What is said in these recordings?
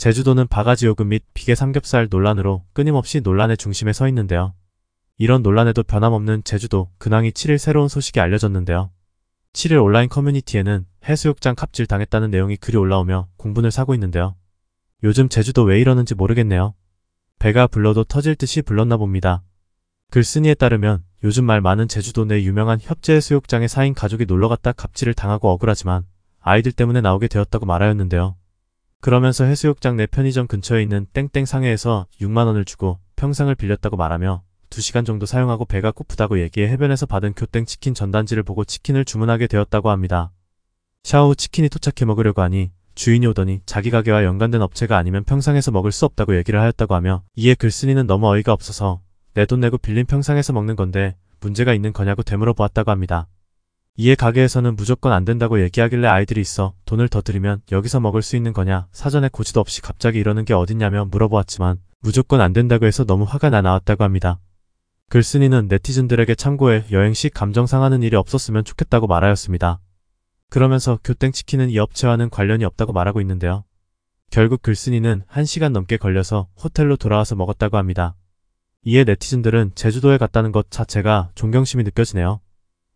제주도는 바가지 요금 및 비계 삼겹살 논란으로 끊임없이 논란의 중심에 서 있는데요. 이런 논란에도 변함없는 제주도 근황이 7일 새로운 소식이 알려졌는데요. 7일 온라인 커뮤니티에는 해수욕장 갑질 당했다는 내용이 글이 올라오며 공분을 사고 있는데요. 요즘 제주도 왜 이러는지 모르겠네요. 배가 불러도 터질 듯이 불렀나 봅니다. 글쓴이에 따르면 요즘 말 많은 제주도 내 유명한 협재 해수욕장에 사인 가족이 놀러갔다 갑질을 당하고 억울하지만 아이들 때문에 나오게 되었다고 말하였는데요. 그러면서 해수욕장 내 편의점 근처에 있는 땡땡 상해에서 6만원을 주고 평상을 빌렸다고 말하며 2시간 정도 사용하고 배가 고프다고 얘기해 해변에서 받은 교땡 치킨 전단지를 보고 치킨을 주문하게 되었다고 합니다. 샤오후 치킨이 도착해 먹으려고 하니 주인이 오더니 자기 가게와 연관된 업체가 아니면 평상에서 먹을 수 없다고 얘기를 하였다고 하며 이에 글쓴이는 너무 어이가 없어서 내 돈 내고 빌린 평상에서 먹는 건데 문제가 있는 거냐고 되물어 보았다고 합니다. 이에 가게에서는 무조건 안 된다고 얘기하길래 아이들이 있어 돈을 더 드리면 여기서 먹을 수 있는 거냐 사전에 고지도 없이 갑자기 이러는 게 어딨냐며 물어보았지만 무조건 안 된다고 해서 너무 화가 나 나왔다고 합니다. 글쓴이는 네티즌들에게 참고해 여행 시 감정 상하는 일이 없었으면 좋겠다고 말하였습니다. 그러면서 교땡치킨은 이 업체와는 관련이 없다고 말하고 있는데요. 결국 글쓴이는 1시간 넘게 걸려서 호텔로 돌아와서 먹었다고 합니다. 이에 네티즌들은 제주도에 갔다는 것 자체가 존경심이 느껴지네요.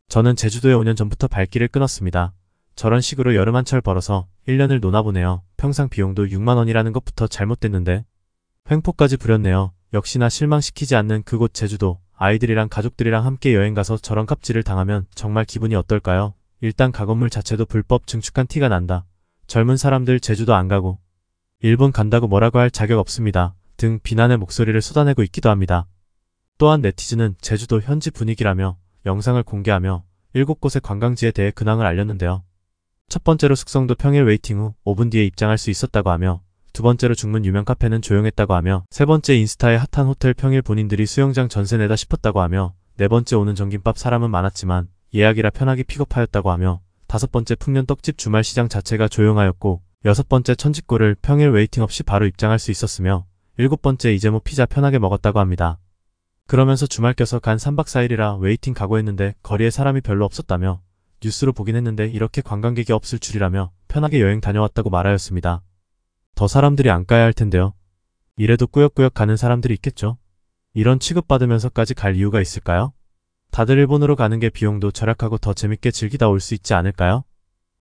저는 제주도에 5년 전부터 발길을 끊었습니다. 저런 식으로 여름 한철 벌어서 1년을 노나보네요. 평상 비용도 6만원이라는 것부터 잘못됐는데 횡포까지 부렸네요. 역시나 실망시키지 않는 그곳 제주도 아이들이랑 가족들이랑 함께 여행가서 저런 갑질을 당하면 정말 기분이 어떨까요? 일단 가건물 자체도 불법 증축한 티가 난다. 젊은 사람들 제주도 안 가고 일본 간다고 뭐라고 할 자격 없습니다. 등 비난의 목소리를 쏟아내고 있기도 합니다. 또한 네티즌은 제주도 현지 분위기라며 영상을 공개하며 7곳의 관광지에 대해 근황을 알렸는데요. 첫 번째로 숙성도 평일 웨이팅 후 5분 뒤에 입장할 수 있었다고 하며 두 번째로 중문 유명 카페는 조용했다고 하며 세 번째 인스타에 핫한 호텔 평일 본인들이 수영장 전세 내다 싶었다고 하며 네 번째 오는 전김밥 사람은 많았지만 예약이라 편하게 픽업하였다고 하며 다섯 번째 풍년 떡집 주말 시장 자체가 조용하였고 여섯 번째 천지골을 평일 웨이팅 없이 바로 입장할 수 있었으며 일곱 번째 이재모 뭐 피자 편하게 먹었다고 합니다. 그러면서 주말 껴서 간 3박 4일이라 웨이팅 각오했는데 거리에 사람이 별로 없었다며 뉴스로 보긴 했는데 이렇게 관광객이 없을 줄이라며 편하게 여행 다녀왔다고 말하였습니다. 더 사람들이 안 가야 할 텐데요. 이래도 꾸역꾸역 가는 사람들이 있겠죠. 이런 취급받으면서까지 갈 이유가 있을까요? 다들 일본으로 가는 게 비용도 절약하고 더 재밌게 즐기다 올 수 있지 않을까요?